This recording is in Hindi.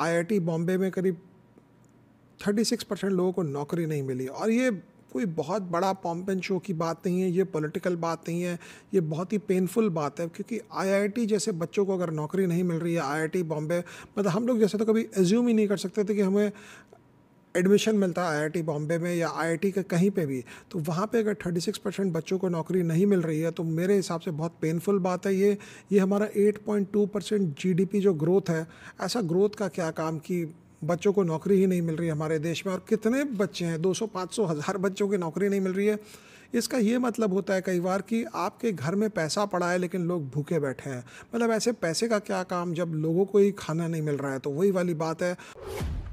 आईआईटी बॉम्बे में करीब 36 परसेंट लोगों को नौकरी नहीं मिली और ये कोई बहुत बड़ा पॉम्प एंड शो की बात नहीं है ये पॉलिटिकल बात नहीं है ये बहुत ही पेनफुल बात है क्योंकि आईआईटी जैसे बच्चों को अगर नौकरी नहीं मिल रही है आईआईटी बॉम्बे मतलब हम लोग जैसे तो कभी एज्यूम ही नहीं कर सकते थे कि हमें एडमिशन मिलता है आईआईटी बॉम्बे में या आईआईटी के कहीं पे भी तो वहाँ पे अगर 36 परसेंट बच्चों को नौकरी नहीं मिल रही है तो मेरे हिसाब से बहुत पेनफुल बात है ये ये हमारा 8.2 परसेंट जी जो ग्रोथ है ऐसा ग्रोथ का क्या काम कि बच्चों को नौकरी ही नहीं मिल रही है हमारे देश में और कितने बच्चे हैं 200 500 हज़ार बच्चों की नौकरी नहीं मिल रही है इसका ये मतलब होता है कई बार कि आपके घर में पैसा पड़ा है लेकिन लोग भूखे बैठे हैं मतलब ऐसे पैसे का क्या काम जब लोगों को ही खाना नहीं मिल रहा है तो वही वाली बात है